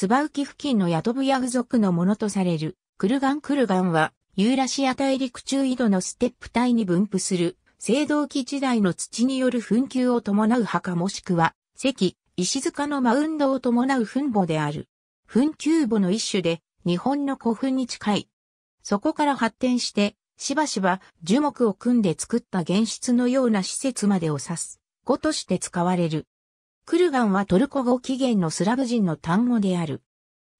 スバウキ付近のヤトブヤグ族のものとされる、クルガンクルガンは、ユーラシア大陸中緯度のステップ帯に分布する、青銅器時代の土による紛糾を伴う墓もしくは、石、石塚のマウンドを伴う墳墓である。墳丘墓の一種で、日本の古墳に近い。そこから発展して、しばしば樹木を組んで作った原質のような施設までを指す、ごとして使われる。クルガンはトルコ語起源のスラブ人の単語である。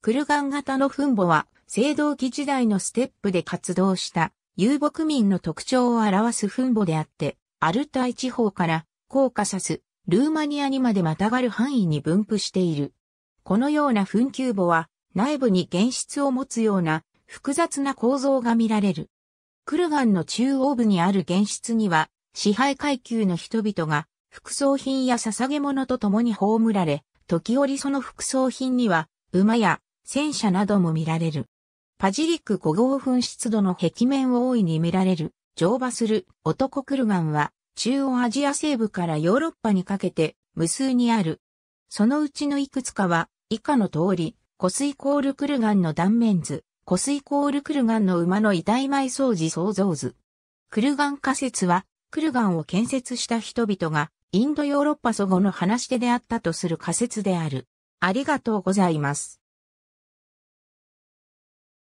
クルガン型の墳墓は、青銅器時代のステップで活動した遊牧民の特徴を表す墳墓であって、アルタイ地方からコーカサス、ルーマニアにまでまたがる範囲に分布している。このような墳丘墓は、内部に原質を持つような複雑な構造が見られる。クルガンの中央部にある原質には、支配階級の人々が副葬品や捧げ物と共に葬られ、時折その副葬品には、馬や戦車なども見られる。パジリック五号噴出土の壁面を大いに見られる、乗馬する男クルガンは、中央アジア西部からヨーロッパにかけて無数にある。そのうちのいくつかは、以下の通り、コスイコールクルガンの断面図、コスイコールクルガンの馬の遺体埋葬時創造図。クルガン仮説は、クルガンを建設した人々がインドヨーロッパ祖語の話し手であったとする仮説である。ありがとうございます。